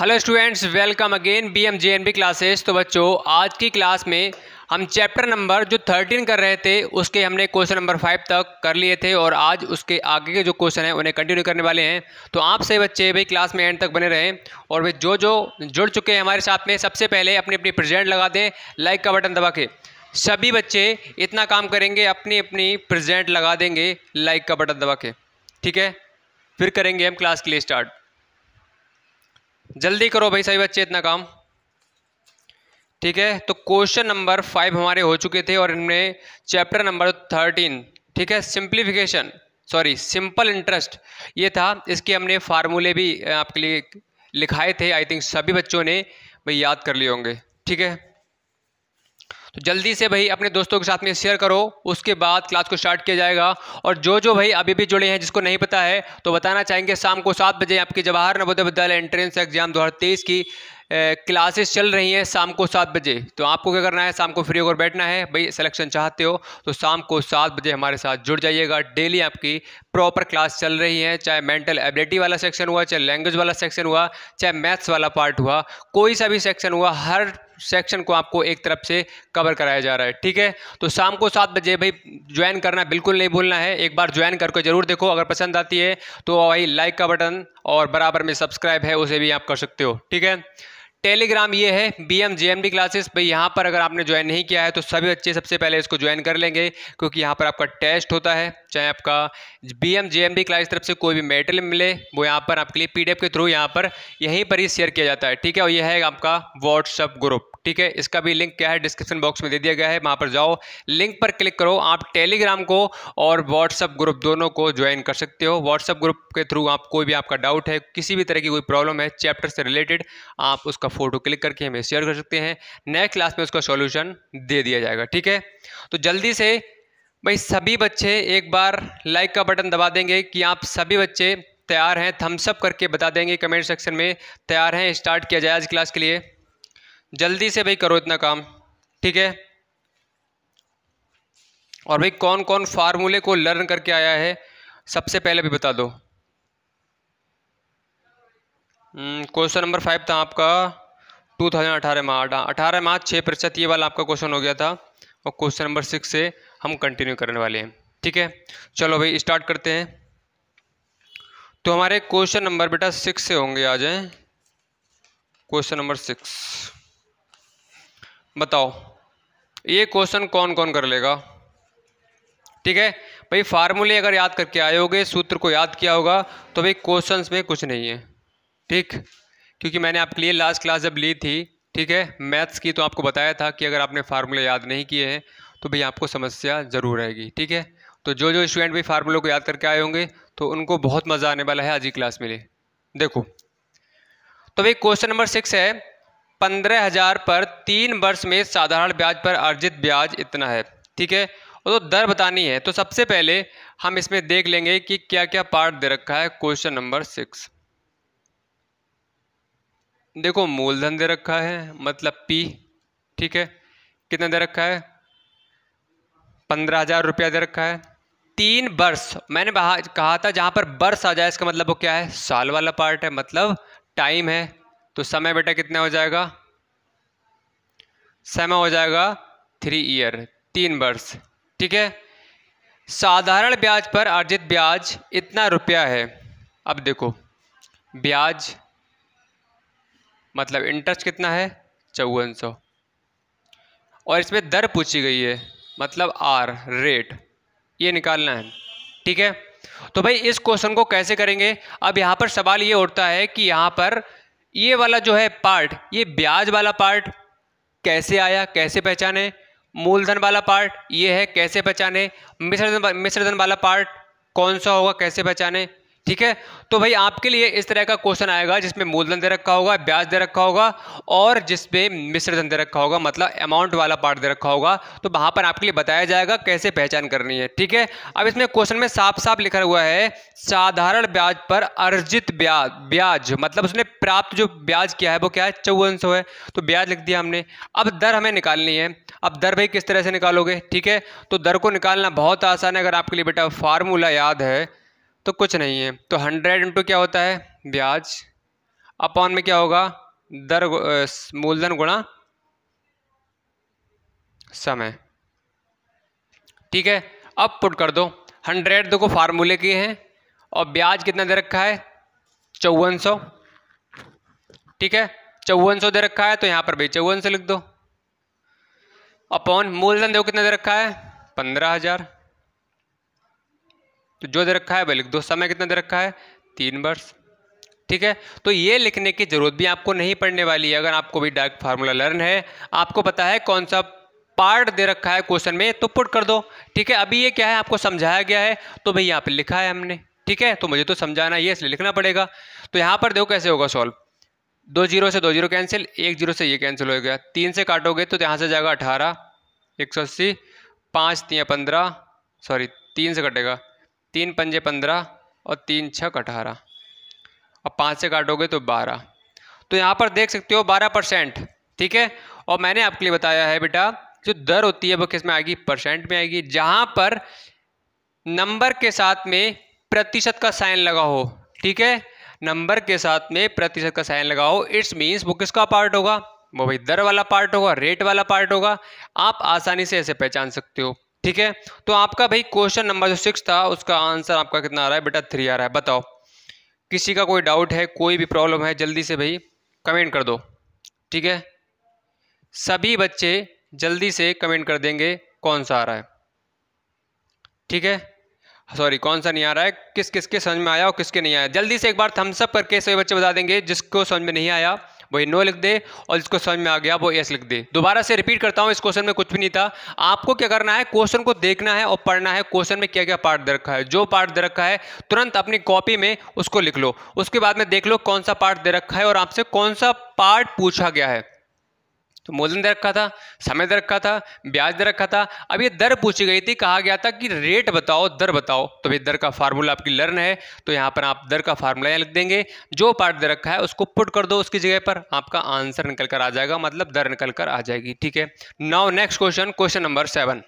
hello students welcome again B M J N B classes तो बच्चों आज की क्लास में हम चैप्टर नंबर जो थर्टीन कर रहे थे उसके हमने क्वेश्चन नंबर फाइव तक कर लिए थे और आज उसके आगे के जो क्वेश्चन हैं उन्हें कंटिन्यू करने वाले हैं तो आप से बच्चे भाई क्लास में एंड तक बने रहें और वे जो जो जुड़ चुके हैं हमारे साथ में सबसे पहले अपनी अपनी प्रेजेंट लगा दें लाइक का बटन दबा के सभी बच्चे इतना काम करेंगे अपनी अपनी प्रेजेंट लगा देंगे लाइक का बटन दबा के ठीक है फिर करेंगे हम क्लास के लिए स्टार्ट जल्दी करो भाई सभी बच्चे इतना काम ठीक है तो क्वेश्चन नंबर फाइव हमारे हो चुके थे और इनमें चैप्टर नंबर थर्टीन ठीक है सिंप्लीफिकेशन सॉरी सिंपल इंटरेस्ट ये था इसके हमने फार्मूले भी आपके लिए लिखाए थे आई थिंक सभी बच्चों ने भाई याद कर लिए होंगे ठीक है तो जल्दी से भाई अपने दोस्तों के साथ में शेयर करो उसके बाद क्लास को स्टार्ट किया जाएगा और जो जो भाई अभी भी जुड़े हैं जिसको नहीं पता है तो बताना चाहेंगे शाम को सात बजे आपके जवाहर नवोदय विद्यालय एंट्रेंस एग्जाम दो की क्लासेस चल रही हैं शाम को सात बजे तो आपको क्या करना है शाम को फ्री होकर बैठना है भाई सिलेक्शन चाहते हो तो शाम को सात बजे हमारे साथ जुड़ जाइएगा डेली आपकी प्रॉपर क्लास चल रही है चाहे मेंटल एबिलिटी वाला सेक्शन हुआ चाहे लैंग्वेज वाला सेक्शन हुआ चाहे मैथ्स वाला पार्ट हुआ कोई सा भी सेक्शन हुआ हर सेक्शन को आपको एक तरफ से कवर कराया जा रहा है ठीक है तो शाम को सात बजे भाई ज्वाइन करना बिल्कुल नहीं भूलना है एक बार ज्वाइन करके जरूर देखो अगर पसंद आती है तो भाई लाइक का बटन और बराबर में सब्सक्राइब है उसे भी आप कर सकते हो ठीक है टेलीग्राम ये है B M J M D classes भाई यहाँ पर अगर आपने ज्वाइन नहीं किया है तो सभी बच्चे सबसे पहले इसको ज्वाइन कर लेंगे क्योंकि यहाँ पर आपका टेस्ट होता है चाहे आपका B M J M D class तरफ से कोई भी मेडल मिले वो यहाँ पर आपके लिए पी डी एफ के थ्रू यहाँ पर यहीं पर ही शेयर किया जाता है ठीक है और यह है आपका व्हाट्सअप ग्रुप ठीक है इसका भी लिंक क्या है डिस्क्रिप्शन बॉक्स में दे दिया गया है वहाँ पर जाओ लिंक पर क्लिक करो आप टेलीग्राम को और व्हाट्सअप ग्रुप दोनों को ज्वाइन कर सकते हो व्हाट्सअप ग्रुप के थ्रू आप कोई भी आपका डाउट है किसी भी तरह की कोई प्रॉब्लम है चैप्टर से रिलेटेड आप उसका फोटो क्लिक करके हमें शेयर कर सकते हैं नेक्स्ट क्लास में उसका सोल्यूशन दे दिया जाएगा ठीक है तो जल्दी से भाई सभी बच्चे एक बार लाइक का बटन दबा देंगे कि आप सभी बच्चे तैयार हैं थम्सअप करके बता देंगे कमेंट सेक्शन में तैयार हैं स्टार्ट किया जाए आज क्लास के लिए जल्दी से भाई करो इतना काम ठीक है और भाई कौन कौन फार्मूले को लर्न करके आया है सबसे पहले भी बता दो हम्म, क्वेश्चन नंबर फाइव था आपका टू थाउजेंड अठारह मार्च अठारह मार्च छः प्रतिशत ये वाला आपका क्वेश्चन हो गया था और क्वेश्चन नंबर सिक्स से हम कंटिन्यू करने वाले हैं ठीक है चलो भाई स्टार्ट करते हैं तो हमारे क्वेश्चन नंबर बेटा सिक्स से होंगे आ जाए क्वेश्चन नंबर सिक्स बताओ ये क्वेश्चन कौन कौन कर लेगा ठीक है भाई फार्मूले अगर याद करके आए होगे सूत्र को याद किया होगा तो भाई क्वेश्चन में कुछ नहीं है ठीक क्योंकि मैंने आपके लिए लास्ट क्लास जब ली थी ठीक है मैथ्स की तो आपको बताया था कि अगर आपने फार्मूले याद नहीं किए हैं तो भाई आपको समस्या ज़रूर आएगी ठीक है तो जो जो स्टूडेंट भी फार्मूलों को याद करके आए होंगे तो उनको बहुत मज़ा आने वाला है आज की क्लास में देखो तो भाई क्वेश्चन नंबर सिक्स है पंद्रह हज़ार पर तीन वर्ष में साधारण ब्याज पर अर्जित ब्याज इतना है ठीक है और तो दर बतानी है तो सबसे पहले हम इसमें देख लेंगे कि क्या क्या पार्ट दे रखा है क्वेश्चन नंबर सिक्स देखो मूलधन दे रखा है मतलब पी ठीक है कितना दे रखा है पंद्रह हज़ार रुपया दे रखा है तीन वर्ष मैंने कहा था जहां पर वर्ष आ जाए इसका मतलब वो क्या है साल वाला पार्ट है मतलब टाइम है तो समय बेटा कितना हो जाएगा समय हो जाएगा थ्री ईयर तीन वर्ष ठीक है साधारण ब्याज पर अर्जित ब्याज इतना रुपया है अब देखो ब्याज मतलब इंटरेस्ट कितना है चौवन सौ और इसमें दर पूछी गई है मतलब आर रेट ये निकालना है ठीक है तो भाई इस क्वेश्चन को कैसे करेंगे अब यहाँ पर सवाल ये उठता है कि यहाँ पर ये वाला जो है पार्ट ये ब्याज वाला पार्ट कैसे आया कैसे पहचाने मूलधन वाला पार्ट ये है कैसे पहचाने मिश्रधन मिश्रधन वाला पार्ट कौन सा होगा कैसे पहचाने ठीक है तो भाई आपके लिए इस तरह का क्वेश्चन आएगा जिसमें मूलधन दे रखा होगा ब्याज दे रखा होगा और जिसमें मिश्रधन दे रखा होगा मतलब अमाउंट वाला पार्ट दे रखा होगा तो वहां पर आपके लिए बताया जाएगा कैसे पहचान करनी है ठीक है अब इसमें क्वेश्चन में साफ साफ लिखा हुआ है साधारण ब्याज पर अर्जित ब्याज ब्याज मतलब उसने प्राप्त जो ब्याज किया है वो क्या है चौवन है तो ब्याज लिख दिया हमने अब दर हमें निकालनी है अब दर भाई किस तरह से निकालोगे ठीक है तो दर को निकालना बहुत आसान है अगर आपके लिए बेटा फार्मूला याद है तो कुछ नहीं है तो हंड्रेड इंटू क्या होता है ब्याज अपॉन में क्या होगा दर मूलधन गुणा समय ठीक है अब पुट कर दो हंड्रेड देखो फार्मूले के हैं और ब्याज कितना दे रखा है चौवन सौ ठीक है चौवन सौ दे रखा है तो यहाँ पर भी चौवन सौ लिख दो अपॉन मूलधन देखो कितना दे रखा है पंद्रह हजार तो जो दे रखा है वह लिख दो समय कितना दे रखा है तीन वर्ष ठीक है तो ये लिखने की ज़रूरत भी आपको नहीं पड़ने वाली है अगर आपको भी डायरेक्ट फार्मूला लर्न है आपको पता है कौन सा पार्ट दे रखा है क्वेश्चन में तो पुट कर दो ठीक है अभी ये क्या है आपको समझाया गया है तो भाई यहाँ पर लिखा है हमने ठीक है तो मुझे तो समझाना ये इसलिए लिखना पड़ेगा तो यहाँ पर देखो कैसे होगा सॉल्व दो जीरो से दो जीरो कैंसिल एक जीरो से ये कैंसिल हो गया तीन से काटोगे तो यहाँ से जाएगा अठारह एक सौ अस्सी पाँच तीन पंद्रह सॉरी तीन से कटेगा तीन पंजे पंद्रह और तीन छक अठारह और पाँच से काटोगे तो बारह तो यहाँ पर देख सकते हो बारह परसेंट ठीक है और मैंने आपके लिए बताया है बेटा जो दर होती है वो किस में आएगी परसेंट में आएगी जहाँ पर नंबर के साथ में प्रतिशत का साइन लगा हो ठीक है नंबर के साथ में प्रतिशत का साइन लगाओ इट्स मीन्स वो किसका पार्ट होगा वो भाई दर वाला पार्ट होगा रेट वाला पार्ट होगा आप आसानी से ऐसे पहचान सकते हो ठीक है तो आपका भाई क्वेश्चन नंबर जो सिक्स था उसका आंसर आपका कितना आ रहा है बेटा थ्री आ रहा है बताओ किसी का कोई डाउट है कोई भी प्रॉब्लम है जल्दी से भाई कमेंट कर दो ठीक है सभी बच्चे जल्दी से कमेंट कर देंगे कौन सा आ रहा है ठीक है सॉरी कौन सा नहीं आ रहा है किस किसके समझ में आया और किसके नहीं आया जल्दी से एक बार थम्सअप करके सभी बच्चे बता देंगे जिसको समझ में नहीं आया वो नो लिख दे और जिसको समझ में आ गया वो यस लिख दे दोबारा से रिपीट करता हूँ इस क्वेश्चन में कुछ भी नहीं था आपको क्या करना है क्वेश्चन को देखना है और पढ़ना है क्वेश्चन में क्या क्या पार्ट दे रखा है जो पार्ट दे रखा है तुरंत अपनी कॉपी में उसको लिख लो उसके बाद में देख लो कौन सा पार्ट दे रखा है और आपसे कौन सा पार्ट पूछा गया है तो मूलधन दे रखा था समय दे रखा था ब्याज दे रखा था अब ये दर पूछी गई थी कहा गया था कि रेट बताओ दर बताओ तो भाई दर का फार्मूला आपकी लर्न है तो यहाँ पर आप दर का फार्मूला यहाँ लिख देंगे जो पार्ट दे रखा है उसको पुट कर दो उसकी जगह पर आपका आंसर निकल कर आ जाएगा मतलब दर निकल कर आ जाएगी ठीक है now next question question number seven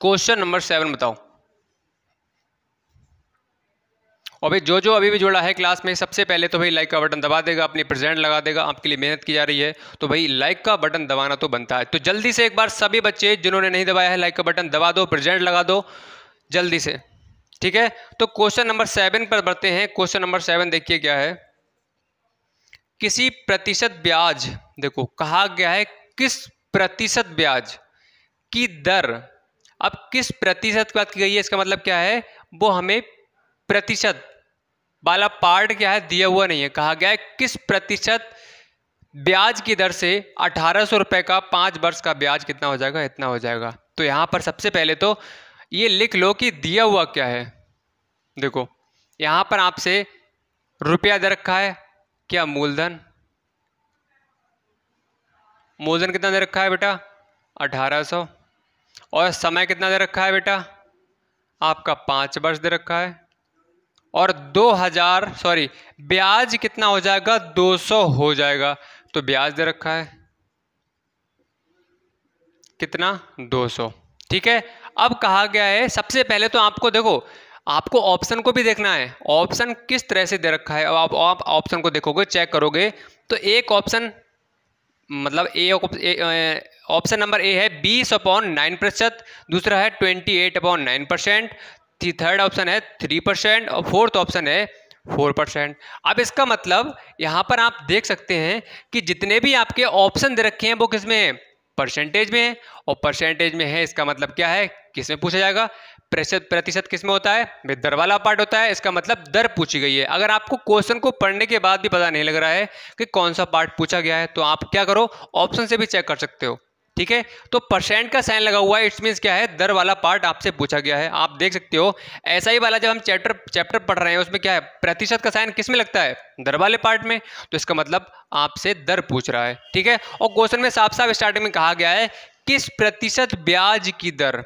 question number seven बताओ और भाई जो जो अभी भी जुड़ा है क्लास में सबसे पहले तो भाई लाइक का बटन दबा देगा अपनी प्रेजेंट लगा देगा आपके लिए मेहनत की जा रही है तो भाई लाइक का बटन दबाना तो बनता है तो जल्दी से एक बार सभी बच्चे जिन्होंने नहीं दबाया है लाइक का बटन दबा दो प्रेजेंट लगा दो जल्दी से ठीक है तो क्वेश्चन नंबर सेवन पर बढ़ते हैं क्वेश्चन नंबर सेवन देखिए क्या है किसी प्रतिशत ब्याज देखो कहा गया है किस प्रतिशत ब्याज की दर अब किस प्रतिशत की बात की गई है इसका मतलब क्या है वो हमें प्रतिशत वाला पार्ट क्या है दिया हुआ नहीं है कहा गया है किस प्रतिशत ब्याज की दर से अठारह सौ रुपये का पाँच वर्ष का ब्याज कितना हो जाएगा इतना हो जाएगा तो यहाँ पर सबसे पहले तो ये लिख लो कि दिया हुआ क्या है देखो यहाँ पर आपसे रुपया दे रखा है क्या मूलधन मूलधन कितना दे रखा है बेटा अठारह सौ और समय कितना दे रखा है बेटा आपका पाँच वर्ष दे रखा है और 2000 सॉरी ब्याज कितना हो जाएगा 200 हो जाएगा तो ब्याज दे रखा है कितना 200 ठीक है अब कहा गया है सबसे पहले तो आपको देखो आपको ऑप्शन को भी देखना है ऑप्शन किस तरह से दे रखा है अब आप ऑप्शन को देखोगे चेक करोगे तो एक ऑप्शन मतलब ए ऑप्शन नंबर ए है बीस अपॉन नाइन प्रतिशत दूसरा है twenty eight upon nine percent third option है थ्री परसेंट और फोर्थ ऑप्शन है फोर परसेंट अब इसका मतलब यहाँ पर आप देख सकते हैं कि जितने भी आपके ऑप्शन दे रखे हैं वो किस में परसेंटेज में है और परसेंटेज में है इसका मतलब क्या है किस में पूछा जाएगा प्रतिशत किस में होता है भाई दर वाला पार्ट होता है इसका मतलब दर पूछी गई है अगर आपको क्वेश्चन को पढ़ने के बाद भी पता नहीं लग रहा है कि कौन सा पार्ट पूछा गया है तो आप क्या करो ऑप्शन से भी चेक कर सकते हो ठीक है तो परसेंट का साइन लगा हुआ है इट्स मीन्स क्या है दर वाला पार्ट आपसे पूछा गया है आप देख सकते हो ऐसा ही वाला जब हम चैप्टर चैप्टर पढ़ रहे हैं उसमें क्या है प्रतिशत का साइन किस में लगता है दर वाले पार्ट में तो इसका मतलब आपसे दर पूछ रहा है ठीक है और क्वेश्चन में साफ साफ स्टार्टिंग में कहा गया है किस प्रतिशत ब्याज की दर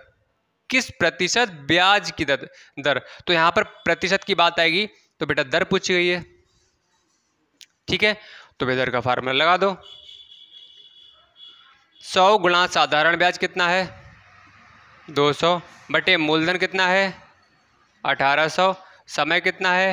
किस प्रतिशत ब्याज की दर दर तो यहां पर प्रतिशत की बात आएगी तो बेटा दर पूछी गई है ठीक है तो बेदर का फार्मूला लगा दो सौ गुणा साधारण ब्याज कितना है दो सौ बटे मूलधन कितना है अठारह सौ समय कितना है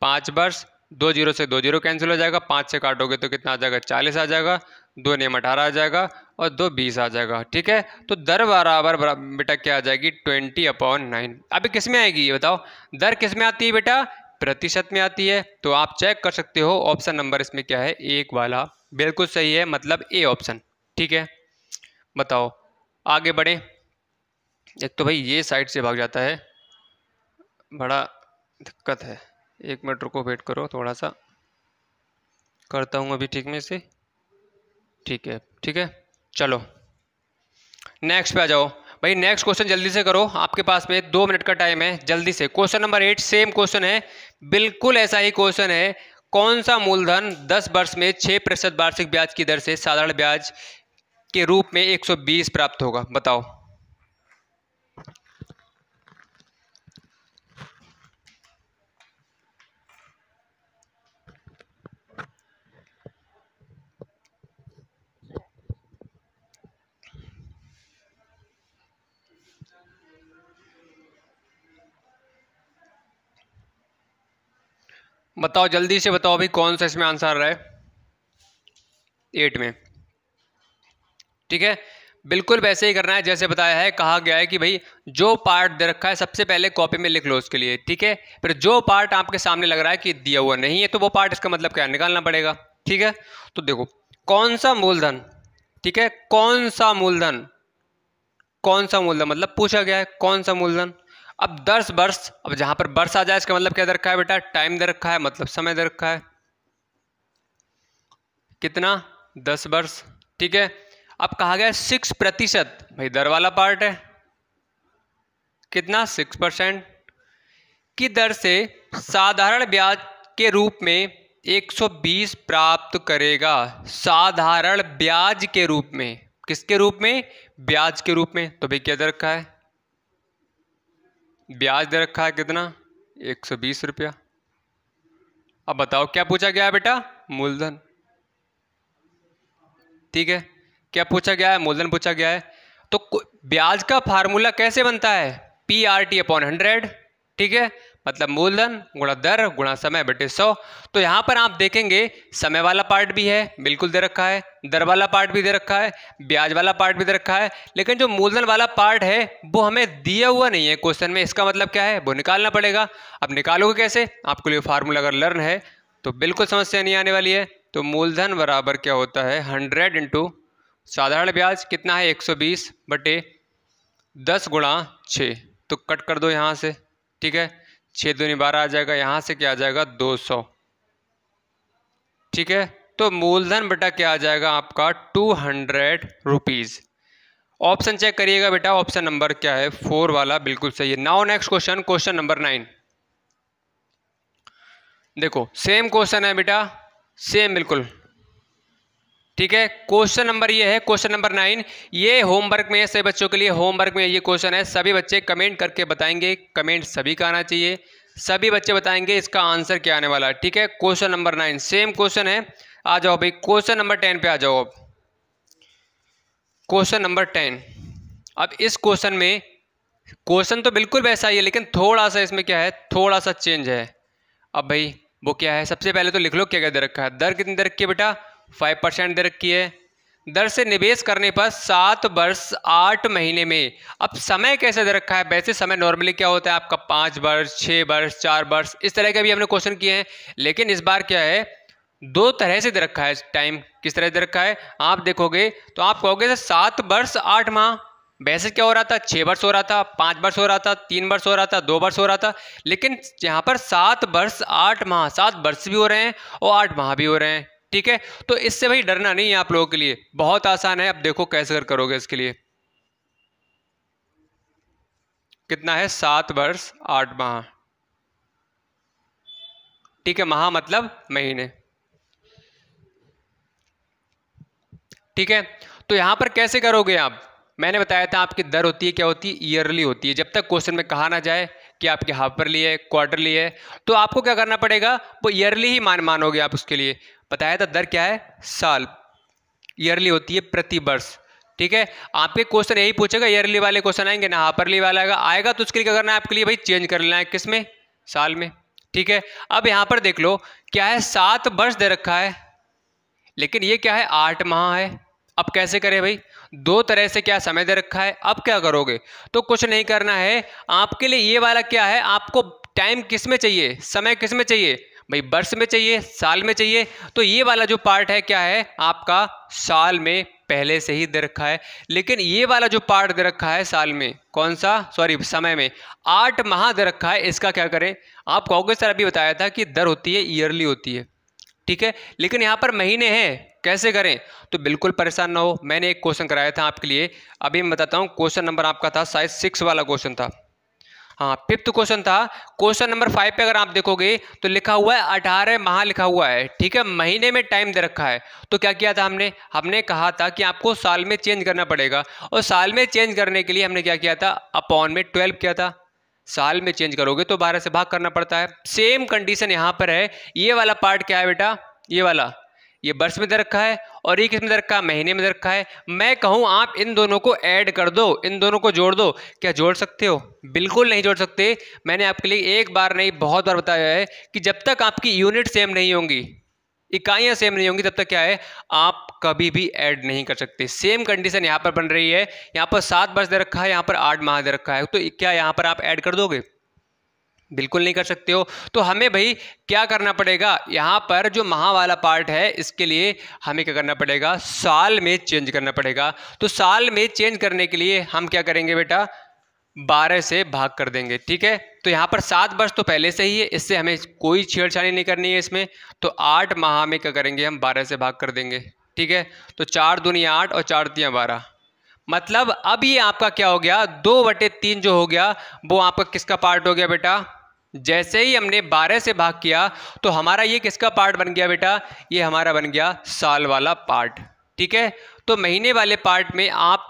पाँच वर्ष दो जीरो से दो जीरो कैंसिल हो जाएगा पाँच से काटोगे तो कितना आ जाएगा चालीस आ जाएगा दो नेम अठारह आ जाएगा और दो बीस आ जाएगा ठीक है तो दर बराबर बेटा क्या आ जाएगी ट्वेंटी अपॉन नाइन अभी किस में आएगी ये बताओ दर किस में आती है बेटा प्रतिशत में आती है तो आप चेक कर सकते हो ऑप्शन नंबर इसमें क्या है एक वाला बिल्कुल सही है मतलब ए ऑप्शन ठीक है बताओ आगे बढ़े एक तो भाई ये साइड से भाग जाता है बड़ा दिक्कत है एक मिनट रुको वेट करो थोड़ा सा करता हूँ अभी ठीक में से ठीक है ठीक है चलो नेक्स्ट पे आ जाओ भाई नेक्स्ट क्वेश्चन जल्दी से करो आपके पास में दो मिनट का टाइम है जल्दी से question number eight same question है बिल्कुल ऐसा ही क्वेश्चन है कौन सा मूलधन 10 वर्ष में 6 प्रतिशत वार्षिक ब्याज की दर से साधारण ब्याज के रूप में 120 प्राप्त होगा बताओ बताओ जल्दी से बताओ अभी कौन सा इसमें आंसर आ रहा है एट में ठीक है बिल्कुल वैसे ही करना है जैसे बताया है कहा गया है कि भाई जो पार्ट दे रखा है सबसे पहले कॉपी में लिख लो उसके लिए ठीक है फिर जो पार्ट आपके सामने लग रहा है कि दिया हुआ नहीं है तो वो पार्ट इसका मतलब क्या निकालना पड़ेगा ठीक है तो देखो कौन सा मूलधन ठीक है कौन सा मूलधन कौन सा मूलधन मतलब पूछा गया है कौन सा मूलधन अब दस वर्ष अब जहां पर वर्ष आ जाए इसका मतलब क्या दे रखा है बेटा टाइम दे रखा है मतलब समय दे रखा है कितना दस वर्ष ठीक है अब कहा गया सिक्स प्रतिशत भाई दर वाला पार्ट है कितना सिक्स परसेंट की दर से साधारण ब्याज के रूप में 120 प्राप्त करेगा साधारण ब्याज के रूप में किसके रूप में ब्याज के रूप में तो भाई क्या दर रखा है ब्याज दे रखा है कितना बीस रुपया अब बताओ क्या पूछा गया बेटा मूलधन ठीक है क्या पूछा गया है मूलधन पूछा गया है तो ब्याज का फार्मूला कैसे बनता है P R T upon hundred ठीक है मतलब मूलधन गुणा दर गुणा समय बटे सौ तो यहाँ पर आप देखेंगे समय वाला पार्ट भी है बिल्कुल दे रखा है दर वाला पार्ट भी दे रखा है ब्याज वाला पार्ट भी दे रखा है लेकिन जो मूलधन वाला पार्ट है वो हमें दिया हुआ नहीं है क्वेश्चन में इसका मतलब क्या है वो निकालना पड़ेगा अब निकालोगे कैसे आपके लिए फार्मूला अगर लर्न है तो बिल्कुल समस्या नहीं आने वाली है तो मूलधन बराबर क्या होता है हंड्रेड इंटू साधारण ब्याज कितना है 120 बटे दस गुणा छः तो कट कर दो यहाँ से ठीक है छः दूनी बारह आ जाएगा यहाँ से क्या आ जाएगा 200 ठीक है तो मूलधन बेटा क्या आ जाएगा आपका two hundred rupees option check करिएगा बेटा ऑप्शन नंबर क्या है फोर वाला बिल्कुल सही है now next question question number nine देखो सेम क्वेश्चन है बेटा सेम बिल्कुल ठीक है क्वेश्चन नंबर ये है क्वेश्चन नंबर नाइन ये होमवर्क में है सभी बच्चों के लिए होमवर्क में ये क्वेश्चन है सभी बच्चे कमेंट करके बताएंगे कमेंट सभी का आना चाहिए सभी बच्चे बताएंगे इसका आंसर क्या आने वाला है ठीक है question number nine same question है आ जाओ भाई क्वेश्चन नंबर टेन पे आ जाओ अब क्वेश्चन नंबर टेन अब इस क्वेश्चन में क्वेश्चन तो बिल्कुल वैसा ही है लेकिन थोड़ा सा इसमें क्या है थोड़ा सा चेंज है अब भाई वो क्या है सबसे पहले तो लिख लो क्या क्या दे रखा है दर कितनी दर रखी बेटा फाइव परसेंट दे रखी है दर से निवेश करने पर सात वर्ष आठ महीने में अब समय कैसे दे रखा है वैसे समय नॉर्मली क्या होता है आपका पाँच वर्ष छः वर्ष चार वर्ष इस तरह के भी हमने क्वेश्चन किए हैं लेकिन इस बार क्या है दो तरह से दे रखा है टाइम किस तरह से दे रखा है आप देखोगे तो आप कहोगे सर सात वर्ष आठ माह वैसे क्या हो रहा था छः वर्ष हो रहा था पाँच वर्ष हो रहा था तीन वर्ष हो रहा था दो वर्ष हो रहा था लेकिन यहाँ पर सात वर्ष आठ माह सात वर्ष भी हो रहे हैं और आठ माह भी हो रहे हैं ठीक है तो इससे भाई डरना नहीं है आप लोगों के लिए बहुत आसान है आप देखो कैसे कर करोगे इसके लिए कितना है सात वर्ष आठ माह ठीक है माह मतलब महीने ठीक है तो यहां पर कैसे करोगे आप मैंने बताया था आपकी दर होती है क्या होती है ईयरली होती है जब तक क्वेश्चन में कहा ना जाए कि आपकी हाफरली है क्वार्टरली है तो आपको क्या करना पड़ेगा वो ईयरली ही मान मानोगे आप उसके लिए बताया था दर क्या है साल ईयरली होती है प्रति वर्ष ठीक है आपके क्वेश्चन यही पूछेगा ईयरली वाले क्वेश्चन आएंगे ना हापरली वाला आएगा आएगा तो उसके लिए क्या करना है आपके लिए भाई चेंज कर लेना है किस में साल में ठीक है अब यहाँ पर देख लो क्या है सात वर्ष दे रखा है लेकिन ये क्या है आठ माह है अब कैसे करें भाई दो तरह से क्या समय दे रखा है अब क्या करोगे तो कुछ नहीं करना है आपके लिए ये वाला क्या है आपको टाइम किस में चाहिए समय किस में चाहिए भाई वर्ष में चाहिए साल में चाहिए तो ये वाला जो पार्ट है क्या है आपका साल में पहले से ही दे रखा है लेकिन ये वाला जो पार्ट दे रखा है साल में कौन सा सॉरी समय में आठ माह दे रखा है इसका क्या करें आप कहोगे सर अभी बताया था कि दर होती है ईयरली होती है ठीक है लेकिन यहाँ पर महीने हैं कैसे करें तो बिल्कुल परेशान ना हो मैंने एक क्वेश्चन कराया था आपके लिए अभी मैं बताता हूँ क्वेश्चन नंबर आपका था साइज सिक्स वाला क्वेश्चन था हाँ फिफ्थ क्वेश्चन था क्वेश्चन नंबर फाइव पे अगर आप देखोगे तो लिखा हुआ है अठारह माह लिखा हुआ है ठीक है महीने में टाइम दे रखा है तो क्या किया था हमने हमने कहा था कि आपको साल में चेंज करना पड़ेगा और साल में चेंज करने के लिए हमने क्या किया था अपॉन में ट्वेल्व किया था साल में चेंज करोगे तो बारह से भाग करना पड़ता है सेम कंडीशन यहाँ पर है ये वाला पार्ट क्या है बेटा ये वाला ये वर्ष में दे रखा है और ये किस में दे रखा है महीने में दे रखा है मैं कहूँ आप इन दोनों को ऐड कर दो इन दोनों को जोड़ दो क्या जोड़ सकते हो बिल्कुल नहीं जोड़ सकते मैंने आपके लिए एक बार नहीं बहुत बार बताया है कि जब तक आपकी यूनिट सेम नहीं होंगी इकाइयाँ सेम नहीं होंगी तब तक क्या है आप कभी भी ऐड नहीं कर सकते सेम कंडीशन यहाँ पर बन रही है यहाँ पर सात वर्ष दे रखा है यहाँ पर आठ माह दे रखा है तो क्या यहाँ पर आप ऐड कर दोगे बिल्कुल नहीं कर सकते हो तो हमें भाई क्या करना पड़ेगा यहाँ पर जो महा वाला पार्ट है इसके लिए हमें क्या करना पड़ेगा साल में चेंज करना पड़ेगा तो साल में चेंज करने के लिए हम क्या करेंगे बेटा बारह से भाग कर देंगे ठीक है तो यहाँ पर सात वर्ष तो पहले से ही है इससे हमें कोई छेड़छाड़ी नहीं करनी है इसमें तो आठ माह में क्या करेंगे हम बारह से भाग कर देंगे ठीक है तो चार दुनिया आठ और चार दुनिया बारह मतलब अब ये आपका क्या हो गया दो बटे तीन जो हो गया वो आपका किसका पार्ट हो गया बेटा जैसे ही हमने 12 से भाग किया तो हमारा ये किसका पार्ट बन गया बेटा ये हमारा बन गया साल वाला पार्ट ठीक है तो महीने वाले पार्ट में आप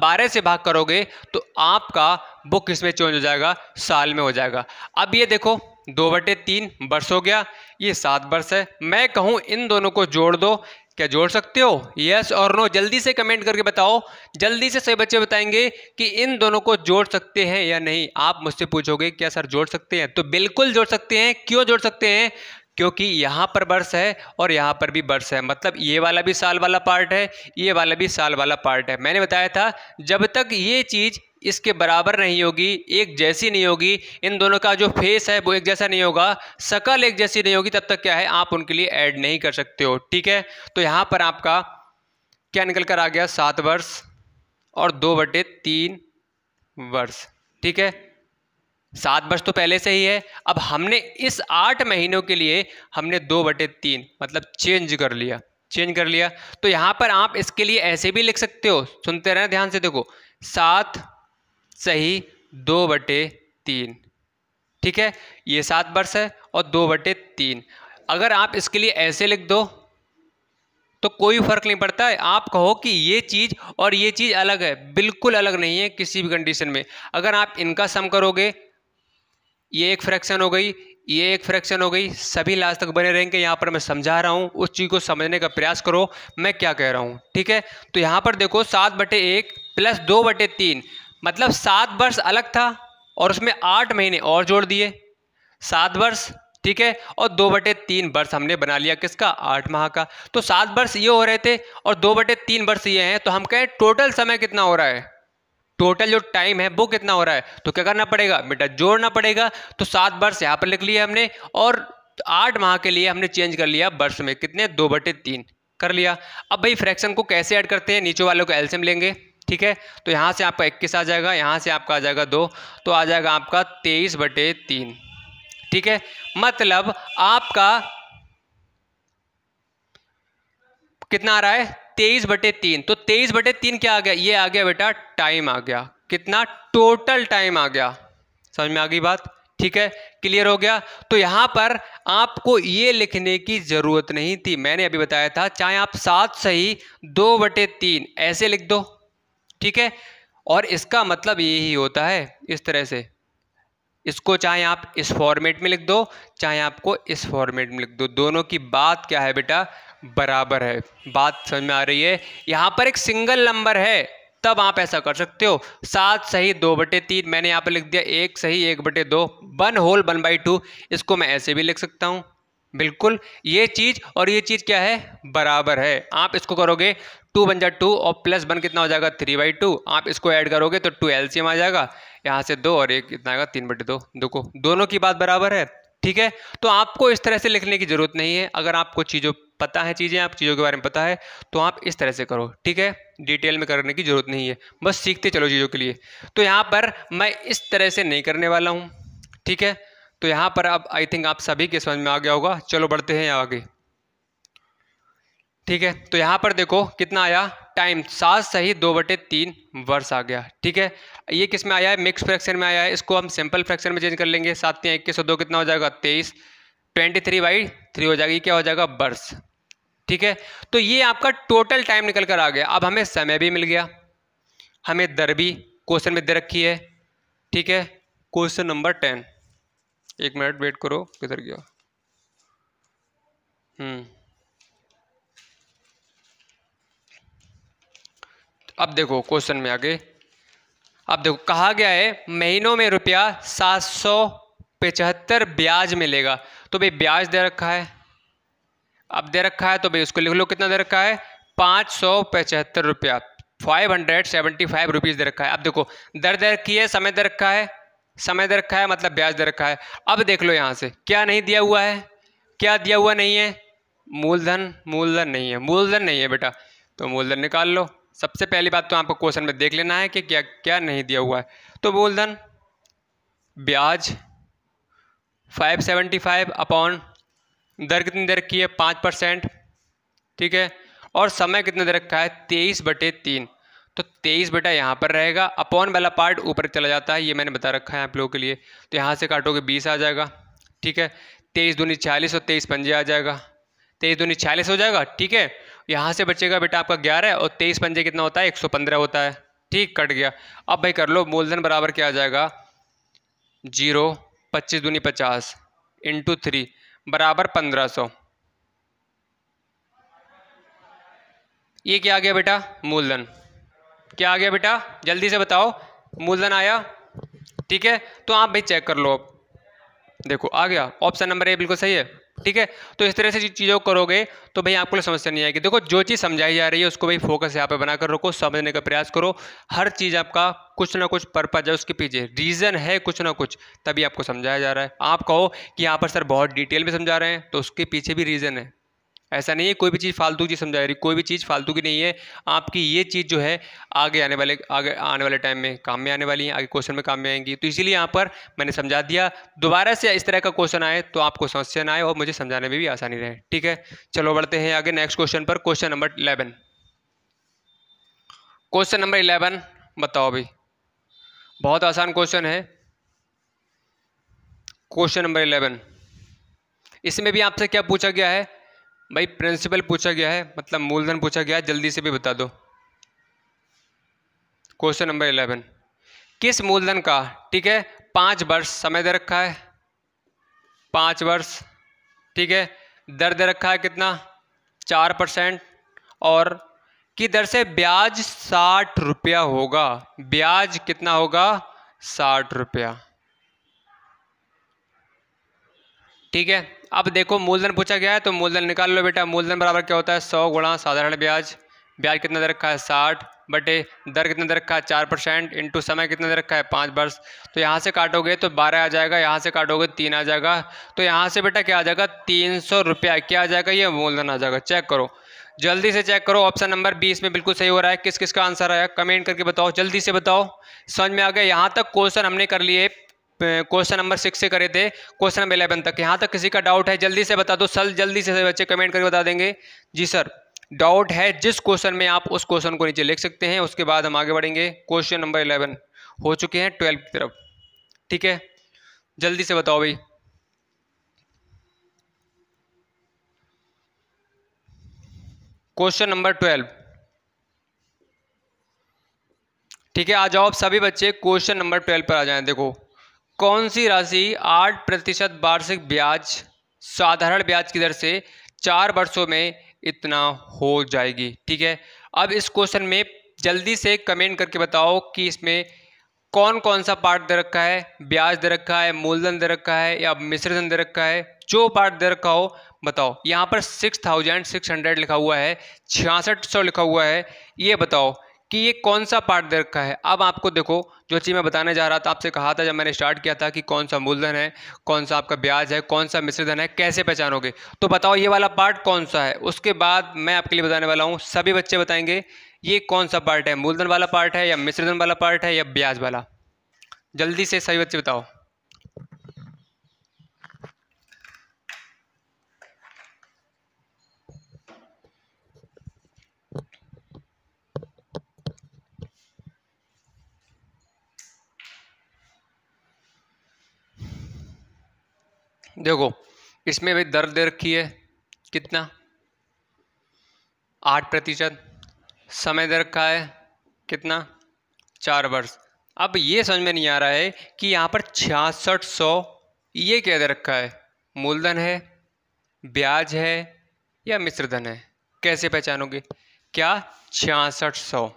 बारह से भाग करोगे तो आपका बुक इसमें चेंज हो जाएगा साल में हो जाएगा अब ये देखो दो बटे तीन वर्ष हो गया ये सात वर्ष है मैं कहूँ इन दोनों को जोड़ दो क्या जोड़ सकते हो यस और नो जल्दी से कमेंट करके बताओ जल्दी से सभी बच्चे बताएंगे कि इन दोनों को जोड़ सकते हैं या नहीं आप मुझसे पूछोगे क्या सर जोड़ सकते हैं तो बिल्कुल जोड़ सकते हैं क्यों जोड़ सकते हैं क्योंकि यहाँ पर वर्ष है और यहाँ पर भी वर्ष है मतलब ये वाला भी साल वाला पार्ट है ये वाला भी साल वाला पार्ट है मैंने बताया था जब तक ये चीज़ इसके बराबर नहीं होगी एक जैसी नहीं होगी इन दोनों का जो फेस है वो एक जैसा नहीं होगा सकल एक जैसी नहीं होगी तब तक क्या है आप उनके लिए ऐड नहीं कर सकते हो ठीक है तो यहाँ पर आपका क्या निकल कर आ गया सात वर्ष और दो बटे तीन वर्ष ठीक है सात वर्ष तो पहले से ही है अब हमने इस आठ महीनों के लिए हमने दो बटे तीन मतलब चेंज कर लिया चेंज कर लिया तो यहाँ पर आप इसके लिए ऐसे भी लिख सकते हो सुनते रहना ध्यान से देखो सात सही दो बटे तीन ठीक है ये सात वर्ष है और दो बटे तीन अगर आप इसके लिए ऐसे लिख दो तो कोई फर्क नहीं पड़ता है आप कहो कि ये चीज़ और ये चीज़ अलग है बिल्कुल अलग नहीं है किसी भी कंडीशन में अगर आप इनका सम करोगे ये एक फ्रैक्शन हो गई ये एक फ्रैक्शन हो गई सभी लास्ट तक बने रहेंगे यहाँ पर मैं समझा रहा हूँ उस चीज़ को समझने का प्रयास करो मैं क्या कह रहा हूँ ठीक है तो यहाँ पर देखो सात बटे एक प्लस दो बटे तीन मतलब सात वर्ष अलग था और उसमें आठ महीने और जोड़ दिए सात वर्ष ठीक है और दो बटे तीन वर्ष हमने बना लिया किसका आठ माह का तो सात वर्ष ये हो रहे थे और दो बटे तीन वर्ष ये हैं तो हम कहें टोटल समय कितना हो रहा है टोटल जो टाइम है वो कितना हो रहा है तो क्या करना पड़ेगा बेटा जोड़ना पड़ेगा तो सात वर्ष यहाँ पर लिख लिया हमने और आठ माह के लिए हमने चेंज कर लिया वर्ष में कितने दो बटे तीन कर लिया अब भाई फ्रैक्शन को कैसे ऐड करते हैं नीचे वालों को एल्सियम लेंगे ठीक है तो यहाँ से आपका इक्कीस आ जाएगा यहाँ से आपका आ जाएगा दो तो आ जाएगा आपका तेईस बटे तीन ठीक है मतलब आपका कितना आ रहा है तेईस बटे तीन तो तेईस बटे तीन क्या आ गया ये आ गया बेटा टाइम आ गया कितना टोटल टाइम आ गया समझ में आ गई बात ठीक है क्लियर हो गया तो यहां पर आपको ये लिखने की ज़रूरत नहीं थी मैंने अभी बताया था चाहे आप सात सही दो बटे तीन ऐसे लिख दो ठीक है और इसका मतलब यही होता है इस तरह से इसको चाहे आप इस फॉर्मेट में लिख दो चाहे आपको इस फॉर्मेट में लिख दो दोनों की बात क्या है बेटा बराबर है बात समझ में आ रही है यहाँ पर एक सिंगल नंबर है तब आप ऐसा कर सकते हो सात सही दो बटे तीन मैंने यहाँ पर लिख दिया एक सही एक बटे दो one whole one by two इसको मैं ऐसे भी लिख सकता हूँ बिल्कुल ये चीज़ और ये चीज़ क्या है बराबर है आप इसको करोगे टू बन जा टू और प्लस वन कितना हो जाएगा थ्री बाई टू आप इसको ऐड करोगे तो टू एलसीएम आ जाएगा यहाँ से दो और एक कितना आएगा तीन बटे दो देखो दोनों की बात बराबर है ठीक है तो आपको इस तरह से लिखने की ज़रूरत नहीं है अगर आपको चीज़ों पता है चीज़ें आप चीज़ों के बारे में पता है तो आप इस तरह से करो ठीक है डिटेल में करने की ज़रूरत नहीं है बस सीखते चलो चीज़ों के लिए तो यहाँ पर मैं इस तरह से नहीं करने वाला हूँ ठीक है तो यहाँ पर अब आई थिंक आप सभी के समझ में आ गया होगा चलो बढ़ते हैं आगे ठीक है तो यहाँ पर देखो कितना आया टाइम सात सही दो बटे तीन वर्ष आ गया ठीक है ये किस में आया है मिक्स फ्रैक्शन में आया है इसको हम सिंपल फ्रैक्शन में चेंज कर लेंगे सात या इक्कीस सौ दो कितना हो जाएगा तेईस ट्वेंटी थ्री बाई थ्री हो जाएगी क्या हो जाएगा वर्ष ठीक है तो ये आपका टोटल टाइम निकल कर आ गया अब हमें समय भी मिल गया हमें दर भी क्वेश्चन में दे रखी है ठीक है क्वेश्चन नंबर टेन एक मिनट वेट करो किधर गया हम्म अब देखो क्वेश्चन में आगे अब देखो कहा गया है महीनों में रुपया सात सौ पचहत्तर ब्याज मिलेगा तो भाई ब्याज दे रखा है अब दे रखा है तो भाई उसको लिख लो कितना दे रखा है पाँच सौ पचहत्तर रुपया five hundred seventy five rupees दे रखा है अब देखो दर दे रखी है समय दे रखा है समय दे रखा है मतलब ब्याज दे रखा है अब देख लो यहाँ से क्या नहीं दिया हुआ है क्या दिया हुआ नहीं है मूलधन मूलधन नहीं है मूलधन नहीं है बेटा तो मूलधन निकाल लो सबसे पहली बात तो आपको क्वेश्चन में देख लेना है कि क्या क्या नहीं दिया हुआ है तो बोलधन ब्याज 575 अपॉन दर कितनी दे रखी है पाँच परसेंट ठीक है और समय कितने दे रखा है तेईस बटे तीन तो तेईस बेटा यहाँ पर रहेगा अपॉन वाला पार्ट ऊपर चला जाता है ये मैंने बता रखा है आप लोगों के लिए तो यहाँ से काटोगे बीस आ जाएगा ठीक है तेईस दूनी चालीस और तेईस पंजे आ जाएगा तेईस दूनी छियालीस हो जाएगा ठीक है यहाँ से बचेगा बेटा आपका ग्यारह और तेईस पंजे कितना होता है एक सौ पंद्रह होता है ठीक कट गया अब भाई कर लो मूलधन बराबर क्या आ जाएगा जीरो पच्चीस दूनी पचास इंटू थ्री बराबर पंद्रह सौ ये क्या आ गया बेटा मूलधन क्या आ गया बेटा जल्दी से बताओ मूलधन आया ठीक है तो आप भाई चेक कर लो अब देखो आ गया ऑप्शन नंबर ए बिल्कुल सही है ठीक है तो इस तरह से चीज़ों करोगे तो भाई आपको समस्या नहीं आएगी देखो जो चीज़ समझाई जा रही है उसको भाई फोकस यहाँ पे बनाकर रखो समझने का प्रयास करो हर चीज़ आपका कुछ ना कुछ पर्पज है उसके पीछे रीज़न है कुछ ना कुछ तभी आपको समझाया जा रहा है आप कहो कि यहाँ पर सर बहुत डिटेल में समझा रहे हैं तो उसके पीछे भी रीज़न है ऐसा नहीं है कोई भी चीज़ फालतू की समझा रही कोई भी चीज़ फालतू की नहीं है आपकी ये चीज़ जो है आगे आने वाले आगे आने वाले टाइम में काम में आने वाली है आगे क्वेश्चन में काम में आएंगी तो इसीलिए यहाँ पर मैंने समझा दिया दोबारा से इस तरह का क्वेश्चन आए तो आपको समस्या ना आए और मुझे समझाने में भी आसानी रहे ठीक है चलो बढ़ते हैं आगे नेक्स्ट क्वेश्चन पर question number eleven question number eleven बताओ अभी बहुत आसान क्वेश्चन है क्वेश्चन नंबर इलेवन इसमें भी आपसे क्या पूछा गया है भाई प्रिंसिपल पूछा गया है मतलब मूलधन पूछा गया है जल्दी से भी बता दो क्वेश्चन नंबर इलेवन किस मूलधन का ठीक है पाँच वर्ष समय दे रखा है पाँच वर्ष ठीक है दर दे रखा है कितना चार परसेंट और की दर से ब्याज साठ रुपया होगा ब्याज कितना होगा साठ रुपया ठीक है अब देखो मूलधन पूछा गया है तो मूलधन निकाल लो बेटा मूलधन बराबर क्या होता है सौ गुणा साधारण ब्याज ब्याज कितना दे रखा है साठ बटे दर कितना दे रखा है चार परसेंट इंटू समय कितना दे रखा है पाँच वर्ष तो यहाँ से काटोगे तो बारह आ जाएगा यहाँ से काटोगे तीन आ जाएगा तो यहाँ से बेटा क्या आ जाएगा तीन सौ रुपया क्या आ जाएगा ये मूलधन आ जाएगा चेक करो जल्दी से चेक करो ऑप्शन नंबर बीस में बिल्कुल सही हो रहा है किस किस का आंसर आया कमेंट करके बताओ जल्दी से बताओ समझ में आ गया यहाँ तक क्वेश्चन हमने कर लिए क्वेश्चन नंबर सिक्स से करे थे क्वेश्चन नंबर इलेवन तक यहाँ तक किसी का डाउट है जल्दी से बता दो सर जल्दी से बच्चे कमेंट करके बता देंगे जी सर डाउट है जिस क्वेश्चन में आप उस क्वेश्चन को नीचे लिख सकते हैं उसके बाद हम आगे बढ़ेंगे क्वेश्चन नंबर इलेवन हो चुके हैं ट्वेल्व की तरफ ठीक है जल्दी से बताओ भाई क्वेश्चन नंबर ट्वेल्व ठीक है आ जाओ आप सभी बच्चे क्वेश्चन नंबर ट्वेल्व पर आ जाएं देखो कौन सी राशि आठ प्रतिशत वार्षिक ब्याज साधारण ब्याज की दर से चार वर्षों में इतना हो जाएगी ठीक है अब इस क्वेश्चन में जल्दी से कमेंट करके बताओ कि इसमें कौन कौन सा पार्ट दे रखा है ब्याज दे रखा है मूलधन दे रखा है या मिश्रधन दे रखा है जो पार्ट दे रखा हो बताओ यहाँ पर सिक्स थाउजेंड सिक्स हंड्रेड लिखा हुआ है छियासठ सौ लिखा हुआ है ये बताओ कि ये कौन सा पार्ट दे रखा है अब आपको देखो जो चीज़ मैं बताने जा रहा था आपसे कहा था जब मैंने स्टार्ट किया था कि कौन सा मूलधन है कौन सा आपका ब्याज है कौन सा मिश्रधन है कैसे पहचानोगे तो बताओ ये वाला पार्ट कौन सा है उसके बाद मैं आपके लिए बताने वाला हूँ सभी बच्चे बताएंगे ये कौन सा पार्ट है मूलधन वाला पार्ट है या मिश्रधन वाला पार्ट है या ब्याज वाला जल्दी से सभी बच्चे बताओ देखो इसमें भाई दर दे रखी है कितना आठ प्रतिशत समय दे रखा है कितना चार वर्ष अब ये समझ में नहीं आ रहा है कि यहाँ पर छियासठ सौ ये क्या दे रखा है मूलधन है ब्याज है या मिश्रधन है कैसे पहचानोगे क्या छियासठ सौ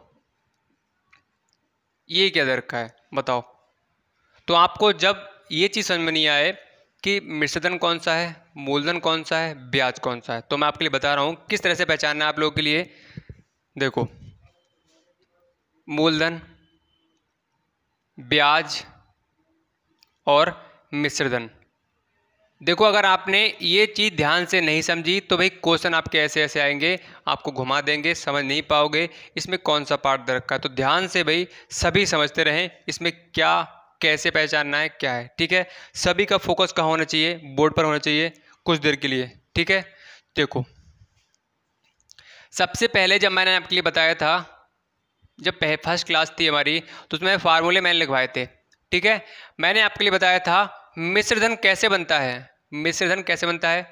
ये क्या दे रखा है बताओ तो आपको जब ये चीज़ समझ में नहीं आए कि मिश्रधन कौन सा है मूलधन कौन सा है ब्याज कौन सा है तो मैं आपके लिए बता रहा हूँ किस तरह से पहचानना है आप लोगों के लिए देखो मूलधन ब्याज और मिश्रधन देखो अगर आपने ये चीज़ ध्यान से नहीं समझी तो भाई क्वेश्चन आपके ऐसे ऐसे आएंगे आपको घुमा देंगे समझ नहीं पाओगे इसमें कौन सा पार्ट दे रखा है तो ध्यान से भाई सभी समझते रहें इसमें क्या कैसे पहचानना है क्या है ठीक है सभी का फोकस कहाँ होना चाहिए बोर्ड पर होना चाहिए कुछ देर के लिए ठीक है देखो सबसे पहले जब मैंने आपके लिए बताया था जब फर्स्ट क्लास थी हमारी तो उसमें फार्मूले मैंने लिखवाए थे ठीक है मैंने आपके लिए बताया था मिश्रधन कैसे बनता है मिश्रधन कैसे बनता है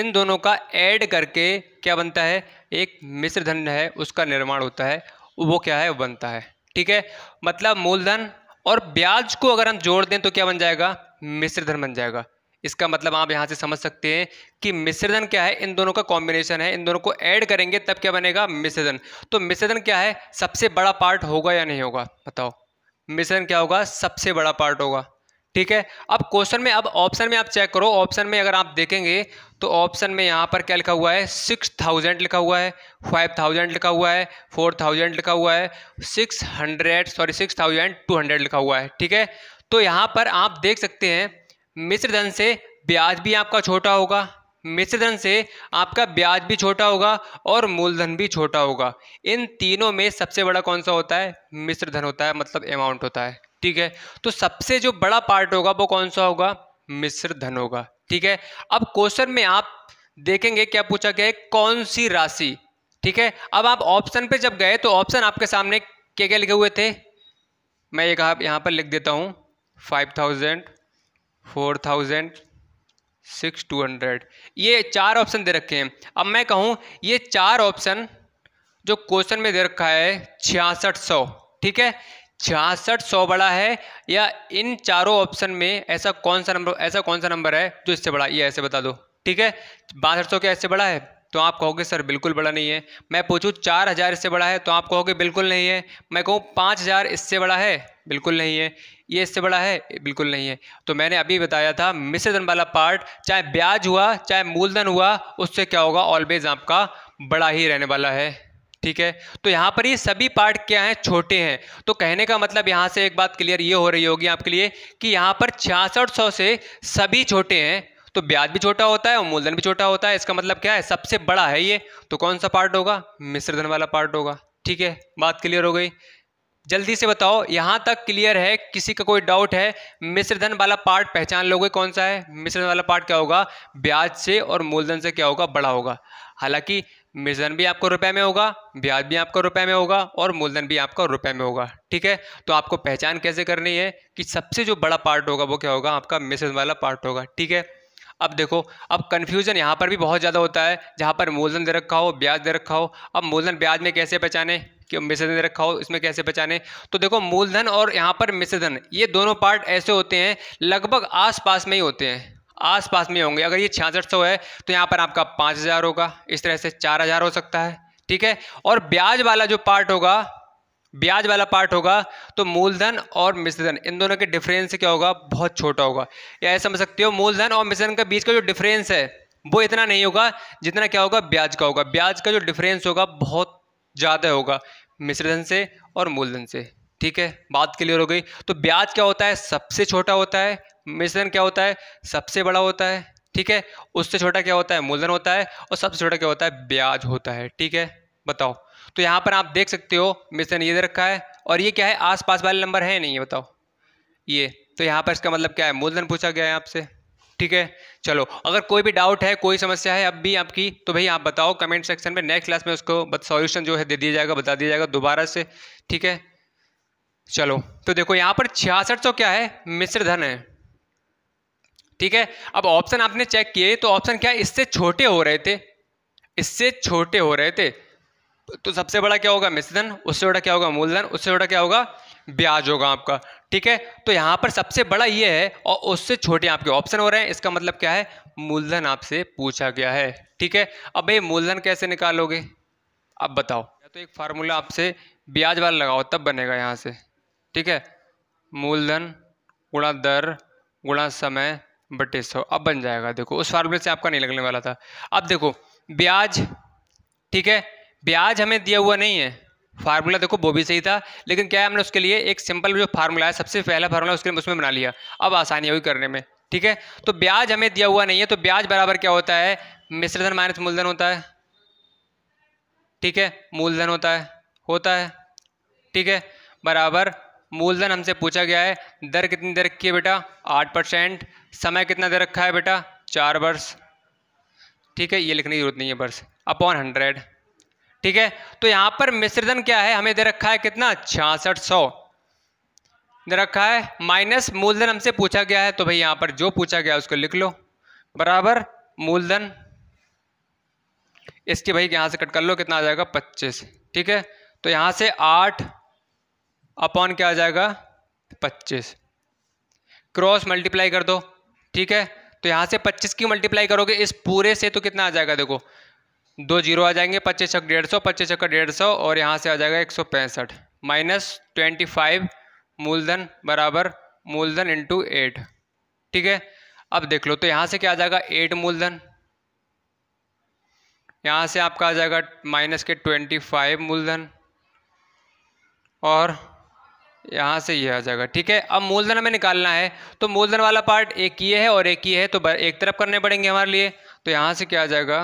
इन दोनों का ऐड करके क्या बनता है एक मिश्रधन है उसका निर्माण होता है वो क्या है वो बनता है ठीक है मतलब मूलधन और ब्याज को अगर हम जोड़ दें तो क्या बन जाएगा मिश्र धन बन जाएगा इसका मतलब आप यहां से समझ सकते हैं कि मिश्रधन क्या है इन दोनों का कॉम्बिनेशन है इन दोनों को ऐड करेंगे तब क्या बनेगा मिश्रधन तो मिश्रधन क्या है सबसे बड़ा पार्ट होगा या नहीं होगा बताओ मिश्रधन क्या होगा सबसे बड़ा पार्ट होगा ठीक है अब क्वेश्चन में अब ऑप्शन में आप चेक करो ऑप्शन में अगर आप देखेंगे तो ऑप्शन में यहाँ पर क्या लिखा हुआ है सिक्स थाउजेंड लिखा हुआ है फाइव थाउजेंड लिखा हुआ है फोर थाउजेंड लिखा हुआ है six hundred sorry six thousand two hundred लिखा हुआ है ठीक है तो यहाँ पर आप देख सकते हैं धन से ब्याज भी आपका छोटा होगा धन से आपका ब्याज भी छोटा होगा और मूलधन भी छोटा होगा इन तीनों में सबसे बड़ा कौन सा होता है धन होता है मतलब अमाउंट होता है ठीक है तो सबसे जो बड़ा पार्ट होगा वो कौन सा होगा मिश्र धन होगा ठीक है अब क्वेश्चन में आप देखेंगे क्या पूछा गया है कौन सी राशि ठीक है अब आप ऑप्शन पे जब गए तो ऑप्शन आपके सामने क्या क्या लिखे हुए थे मैं ये कहा यहाँ पर लिख देता हूँ five thousand four thousand six two hundred ये चार ऑप्शन दे रखे हैं अब मैं कहूँ ये चार ऑप्शन जो क्वेश्चन में दे रखा है छियासठ सौ ठीक है छियासठ सौ बड़ा है या इन चारों ऑप्शन में ऐसा कौन सा नंबर ऐसा कौन सा नंबर है जो इससे बड़ा ये ऐसे बता दो ठीक है बासठ सौ क्या इससे बड़ा है तो आप कहोगे सर बिल्कुल बड़ा नहीं है मैं पूछूँ चार हज़ार इससे बड़ा है तो आप कहोगे बिल्कुल नहीं है मैं कहूँ पाँच हज़ार इससे बड़ा है बिल्कुल नहीं है ये इससे बड़ा है बिल्कुल नहीं है तो मैंने अभी बताया था मिश्र धन वाला पार्ट चाहे ब्याज हुआ चाहे मूलधन हुआ उससे क्या होगा ऑलवेज आपका बड़ा ही रहने वाला है ठीक है तो यहाँ पर ये सभी पार्ट क्या हैं छोटे हैं तो कहने का मतलब यहाँ से एक बात क्लियर ये हो रही होगी आपके लिए कि यहाँ पर छियासठ से सभी छोटे हैं तो ब्याज भी छोटा होता है और मूलधन भी छोटा होता है इसका मतलब क्या है सबसे बड़ा है ये तो कौन सा पार्ट होगा मिश्रधन वाला पार्ट होगा ठीक है बात क्लियर हो गई जल्दी से बताओ यहाँ तक क्लियर है किसी का कोई डाउट है मिश्रधन वाला पार्ट पहचान लोगे कौन सा है मिश्रधन वाला पार्ट क्या होगा ब्याज से और मूलधन से क्या होगा बड़ा होगा हालांकि मिशन भी आपको रुपए में होगा ब्याज भी आपको रुपए में होगा और मूलधन भी आपका रुपए में होगा ठीक है तो आपको पहचान कैसे करनी है कि सबसे जो बड़ा पार्ट होगा वो क्या होगा आपका मिश्रण वाला पार्ट होगा ठीक है अब देखो अब कन्फ्यूजन यहाँ पर भी बहुत ज़्यादा होता है जहाँ पर मूलधन दे रखा हो ब्याज दे रखा हो अब मूलधन ब्याज में कैसे पहचाने कि मिश्रधन दे रखा हो इसमें कैसे पहचाने तो देखो मूलधन और यहाँ पर मिश्रधन ये दोनों पार्ट ऐसे होते हैं लगभग आसपास में ही होते हैं आसपास में होंगे अगर ये छियासठ सौ है तो यहाँ पर आपका पाँच हज़ार होगा इस तरह से चार हज़ार हो सकता है ठीक है और ब्याज वाला जो पार्ट होगा ब्याज वाला पार्ट होगा तो मूलधन और मिश्रधन इन दोनों के डिफरेंस क्या होगा बहुत छोटा होगा या समझ सकते हो मूलधन और मिश्रधन के बीच का जो डिफरेंस है वो इतना नहीं होगा जितना क्या होगा ब्याज का होगा ब्याज का जो डिफरेंस होगा बहुत ज़्यादा होगा मिश्रधन से और मूलधन से ठीक है बात क्लियर हो गई तो ब्याज क्या होता है सबसे छोटा होता है मिश्रण क्या होता है सबसे बड़ा होता है ठीक है उससे छोटा क्या होता है मूलधन होता है और सबसे छोटा क्या होता है ब्याज होता है ठीक है बताओ तो यहाँ पर आप देख सकते हो मिश्रण ये दे रखा है और ये क्या है आसपास वाले नंबर है नहीं ये बताओ ये तो यहाँ पर इसका मतलब क्या है मूलधन पूछा गया है आपसे ठीक है चलो अगर कोई भी डाउट है कोई समस्या है अब भी आपकी तो भाई आप बताओ कमेंट सेक्शन में नेक्स्ट क्लास में उसको सॉल्यूशन जो है दे दिया जाएगा बता दिया जाएगा दोबारा से ठीक है चलो तो देखो यहाँ पर छियासठ सौ क्या है मिश्र धन है ठीक है अब ऑप्शन आपने चेक किए तो ऑप्शन क्या इससे छोटे हो रहे थे इससे छोटे हो रहे थे तो सबसे बड़ा क्या होगा मिश्रधन उससे बड़ा क्या होगा मूलधन उससे बड़ा क्या होगा ब्याज होगा आपका ठीक है तो यहां पर सबसे बड़ा ये है और उससे छोटे आपके ऑप्शन हो रहे हैं इसका मतलब क्या है मूलधन आपसे पूछा गया है ठीक है अब ये मूलधन कैसे निकालोगे अब बताओ या तो एक फार्मूला आपसे ब्याज वाला लगाओ तब बनेगा यहाँ से ठीक है मूलधन गुणा दर गुणा समय बटे सौ अब बन जाएगा देखो उस फार्मूले से आपका नहीं लगने वाला था अब देखो ब्याज ठीक है ब्याज हमें दिया हुआ नहीं है फार्मूला देखो वो भी सही था लेकिन क्या है हमने उसके लिए एक सिंपल जो फार्मूला है सबसे पहला फार्मूला उसके उसमें बना लिया अब आसानी हुई करने में ठीक है तो ब्याज हमें दिया हुआ नहीं है तो ब्याज बराबर क्या होता है मिश्रधन माइनस मूलधन होता है ठीक है मूलधन होता है होता है ठीक है बराबर मूलधन हमसे पूछा गया है दर कितनी दर की है बेटा आठ परसेंट समय कितना दे रखा है बेटा चार वर्ष ठीक है ये लिखने की जरूरत नहीं है वर्ष अपॉन हंड्रेड ठीक है तो यहाँ पर मिश्रधन क्या है हमें दे रखा है कितना छियासठ सौ दे रखा है माइनस मूलधन हमसे पूछा गया है तो भाई यहाँ पर जो पूछा गया उसको लिख लो बराबर मूलधन इसके भाई यहाँ से कट कर लो कितना आ जाएगा पच्चीस ठीक है तो यहाँ से आठ अपॉन क्या आ जाएगा पच्चीस क्रॉस मल्टीप्लाई कर दो ठीक है तो यहाँ से पच्चीस की मल्टीप्लाई करोगे इस पूरे से तो कितना आ जाएगा देखो दो जीरो आ जाएंगे पच्चीस छक डेढ़ सौ पच्चीस छक्का डेढ़ सौ और यहाँ से आ जाएगा एक सौ पैंसठ माइनस ट्वेंटी फाइव मूलधन बराबर मूलधन इंटू एट ठीक है अब देख लो तो यहाँ से क्या आ जाएगा एट मूलधन यहाँ से आपका आ जाएगा माइनस के ट्वेंटी फाइव मूलधन और यहाँ से ये यह आ जाएगा ठीक है अब मूलधन हमें निकालना है तो मूलधन वाला पार्ट एक ये है और एक ये है तो एक तरफ करने पड़ेंगे हमारे लिए तो यहाँ से क्या आ जाएगा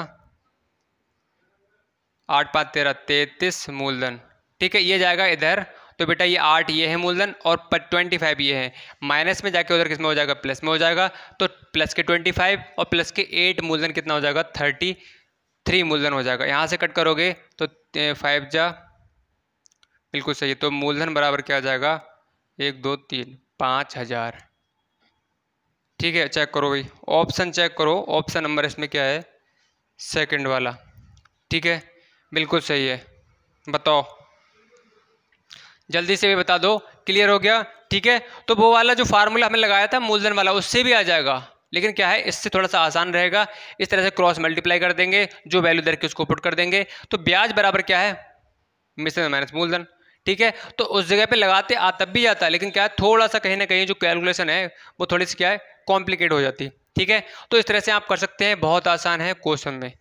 आठ पाँच तेरह तैतीस मूलधन ठीक है ये जाएगा इधर तो बेटा ये आठ ये है मूलधन और ट्वेंटी फाइव ये है माइनस में जाके उधर किस में हो जाएगा प्लस में हो जाएगा तो प्लस के ट्वेंटी फाइव और प्लस के एट मूलधन कितना हो जाएगा थर्टी थ्री मूलधन हो जाएगा यहाँ से कट करोगे तो फाइव जा बिल्कुल सही है तो मूलधन बराबर क्या आ जाएगा एक दो तीन पाँच हज़ार ठीक है चेक करो भाई ऑप्शन चेक करो ऑप्शन नंबर इसमें क्या है सेकंड वाला ठीक है बिल्कुल सही है बताओ जल्दी से भी बता दो क्लियर हो गया ठीक है तो वो वाला जो फार्मूला हमने लगाया था मूलधन वाला उससे भी आ जाएगा लेकिन क्या है इससे थोड़ा सा आसान रहेगा इस तरह से क्रॉस मल्टीप्लाई कर देंगे जो वैल्यू दर के उसको पुट कर देंगे तो ब्याज बराबर क्या है मिश्रण माइनस मूलधन ठीक है तो उस जगह पे लगाते आ तब भी जाता है लेकिन क्या है थोड़ा सा कहीं ना कहीं जो कैलकुलेशन है वो थोड़ी सी क्या है कॉम्प्लिकेट हो जाती है ठीक है तो इस तरह से आप कर सकते हैं बहुत आसान है क्वेश्चन में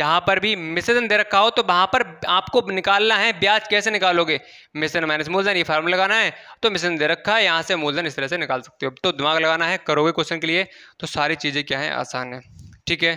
जहाँ पर भी मिश्रण दे रखा हो तो वहाँ पर आपको निकालना है ब्याज कैसे निकालोगे मिशन माइनस मूलधन ये फार्मूला लगाना है तो मिशन दे रखा है यहाँ से मूलधन इस तरह से निकाल सकते हो तो दिमाग लगाना है करोगे क्वेश्चन के लिए तो सारी चीज़ें क्या हैं आसान है ठीक है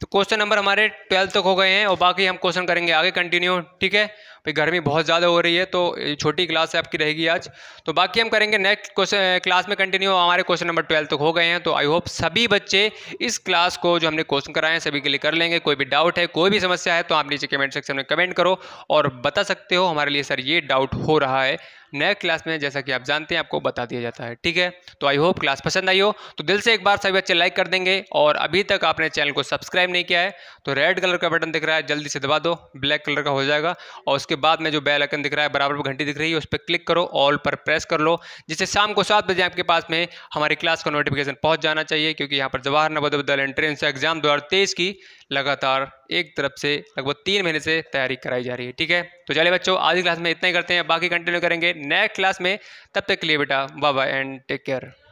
तो क्वेश्चन नंबर हमारे ट्वेल्थ तक हो गए हैं और बाकी हम क्वेश्चन करेंगे आगे कंटिन्यू ठीक है भाई गर्मी बहुत ज़्यादा हो रही है तो छोटी क्लास है आपकी रहेगी आज तो बाकी हम करेंगे नेक्स्ट क्वेश्चन क्लास में कंटिन्यू हमारे क्वेश्चन नंबर ट्वेल्व तक हो गए हैं तो आई होप सभी बच्चे इस क्लास को जो हमने क्वेश्चन कराए हैं सभी के लिए कर लेंगे कोई भी डाउट है कोई भी समस्या है तो आप नीचे कमेंट सेक्शन में कमेंट करो और बता सकते हो हमारे लिए सर ये डाउट हो रहा है नेक्स्ट क्लास में जैसा कि आप जानते हैं आपको बता दिया जाता है ठीक है तो आई होप क्लास पसंद आई हो तो दिल से एक बार सभी बच्चे लाइक कर देंगे और अभी तक आपने चैनल को सब्सक्राइब नहीं किया है तो रेड कलर का बटन दिख रहा है जल्दी से दबा दो ब्लैक कलर का हो जाएगा और उसके उसके बाद में जो बेल आइकन दिख रहा है बराबर घंटी दिख रही है उस पर क्लिक करो ऑल पर प्रेस कर लो जिससे शाम को सात बजे आपके पास में हमारी क्लास का नोटिफिकेशन पहुंच जाना चाहिए क्योंकि यहाँ पर जवाहर नवोदय विद्यालय एंट्रेंस एग्जाम दो की लगातार एक तरफ से लगभग तीन महीने से तैयारी कराई जा रही है ठीक है तो चलिए बच्चों आज की क्लास में इतना ही करते हैं बाकी कंटिन्यू करेंगे नेक्स्ट क्लास में तब तक के लिए बेटा bye bye and take care